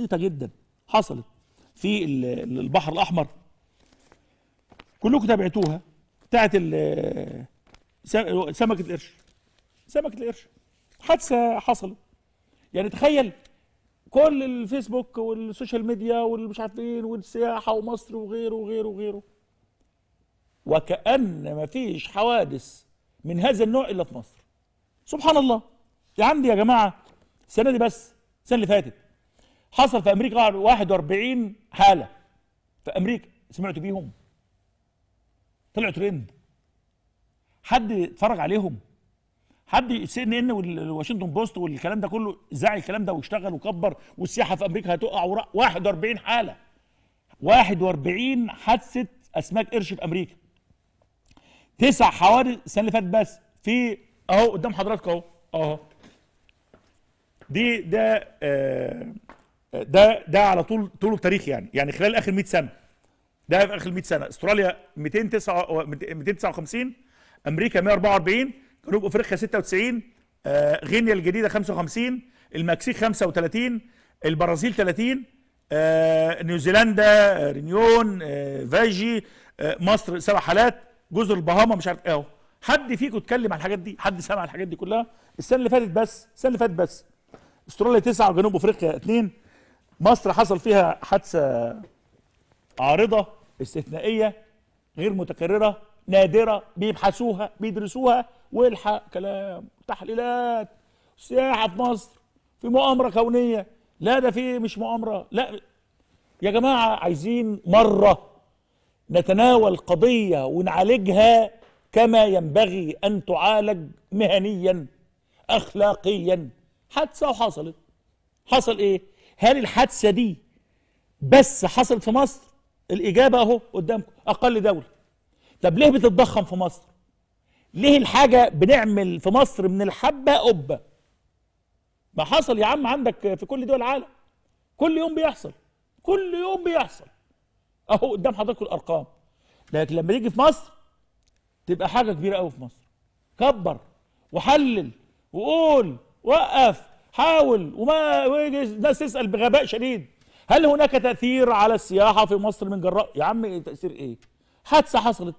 بسيطه جدا حصلت في البحر الاحمر كلكم تابعتوها بتاعت سمكه القرش سمكه القرش حادثه حصلت يعني تخيل كل الفيسبوك والسوشيال ميديا والمش عارفين ايه والسياحه ومصر وغيره وغيره وغيره وكأن ما فيش حوادث من هذا النوع الا في مصر سبحان الله يا عندي يا جماعه السنه دي بس السنه اللي فاتت حصل في امريكا 41 حاله في امريكا سمعتوا بيهم طلعوا ترند حد اتفرج عليهم حد سي ان ان والواشنطن بوست والكلام ده كله زعل الكلام ده واشتغل وكبر والسياحه في امريكا هتقع ورا 41 حاله 41 حادثه اسماك قرش في امريكا تسع حوادث السنه اللي فاتت بس في اهو قدام حضراتكم اهو اهو دي ده آه ده ده على طول طول التاريخ يعني يعني خلال اخر 100 سنه ده في اخر 100 سنه استراليا 209 259 امريكا 144 جنوب افريقيا 96 آه غينيا الجديده 55 المكسيك 35 البرازيل 30 آه نيوزيلندا آه، رينيون آه فاجي آه مصر سبع حالات جزر البهاما مش عارف إيه اهو حد فيكم اتكلم عن الحاجات دي حد سمع الحاجات دي كلها السنه اللي فاتت بس السنه اللي فاتت بس استراليا 9 وجنوب افريقيا 2 مصر حصل فيها حادثه عارضه استثنائيه غير متكرره نادره بيبحثوها بيدرسوها والحق كلام تحليلات سياحه في مصر في مؤامره كونيه لا ده في مش مؤامره لا يا جماعه عايزين مره نتناول قضيه ونعالجها كما ينبغي ان تعالج مهنيا اخلاقيا حادثه وحصلت حصل ايه هل الحادثة دي بس حصلت في مصر الإجابة أهو قدامكم أقل دولة طب ليه بتتضخم في مصر ليه الحاجة بنعمل في مصر من الحبة قبة ما حصل يا عم عندك في كل دول العالم كل يوم بيحصل كل يوم بيحصل اهو قدام حضراتكم الارقام لكن لما تيجي في مصر تبقى حاجه كبيره أوي في مصر كبر وحلل وقول وقف حاول وما ناس تسال بغباء شديد هل هناك تاثير على السياحه في مصر من جراء يا عم تاثير ايه حادثه حصلت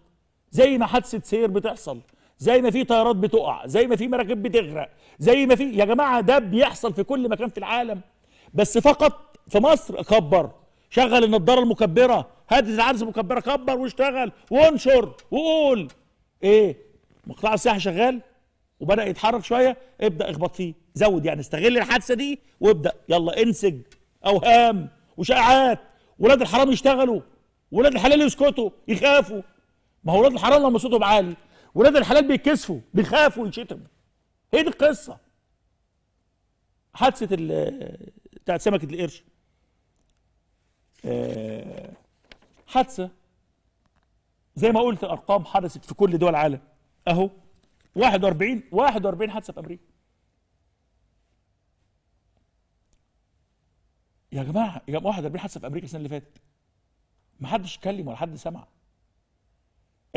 زي ما حادثه سير بتحصل زي ما في طيارات بتقع زي ما في مراكب بتغرق زي ما في يا جماعه ده بيحصل في كل مكان في العالم بس فقط في مصر كبر شغل النضاره المكبره هات العدسه المكبره كبر واشتغل وانشر وقول ايه مقطع السياحه شغال وبدا يتحرك شويه ابدا اخبط فيه زود يعني استغل الحادثه دي وابدا يلا انسج اوهام وشائعات ولاد الحرام يشتغلوا ولاد الحلال يسكتوا يخافوا ما هو ولاد الحرام لما صوتهم عالي ولاد الحلال بيتكسفوا بيخافوا يتشتموا هي دي القصه حادثه ال بتاعت سمكه القرش آه، حادثه زي ما قلت الارقام حدثت في كل دول العالم اهو 41 41 حادثه في امريكا يا جماعه يا جماعه 41 حادثه في امريكا السنه اللي فاتت ما حدش اتكلم ولا حد سمع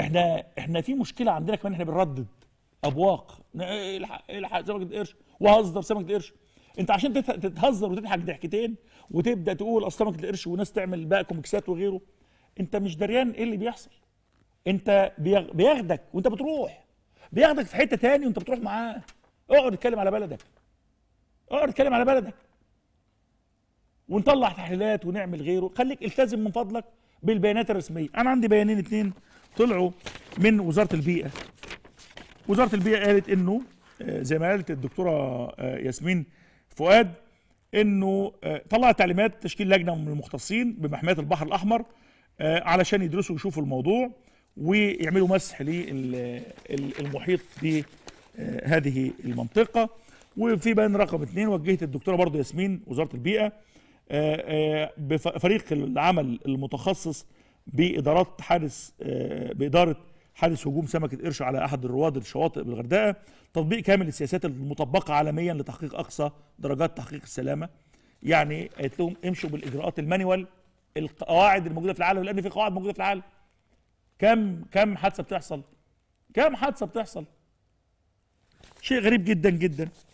احنا احنا في مشكله عندنا كمان احنا بنردد ابواق الحق الحق سمكه القرش وهزر سمكه القرش انت عشان تتهزر وتضحك ضحكتين وتبدا تقول اصل سمكه القرش وناس تعمل بقى كوميكسات وغيره انت مش دريان ايه اللي بيحصل انت بياخدك وانت بتروح بياخدك في حته تاني وانت بتروح معاه اقعد اتكلم على بلدك اقعد اتكلم على بلدك ونطلع تحليلات ونعمل غيره خليك التزم من فضلك بالبيانات الرسميه انا عندي بيانين اتنين طلعوا من وزاره البيئه وزاره البيئه قالت انه آه، زي ما قالت الدكتوره آه، ياسمين فؤاد انه آه، طلعت تعليمات تشكيل لجنه من المختصين بمحميه البحر الاحمر علشان يدرسوا ويشوفوا الموضوع ويعملوا مسح للمحيط بهذه آه، المنطقة وفي بيان رقم اثنين وجهت الدكتورة برضو ياسمين وزارة البيئة آه، آه، بفريق العمل المتخصص بإدارات حادث بإدارة حادث هجوم سمكة قرش على أحد الرواد الشواطئ بالغردقة تطبيق كامل السياسات المطبقة عالميا لتحقيق أقصى درجات تحقيق السلامة يعني قالت لهم امشوا بالإجراءات المانيوال القواعد الموجودة في العالم لأن في قواعد موجودة في العالم كم كم حادثه بتحصل كم حادثه بتحصل شيء غريب جدا جدا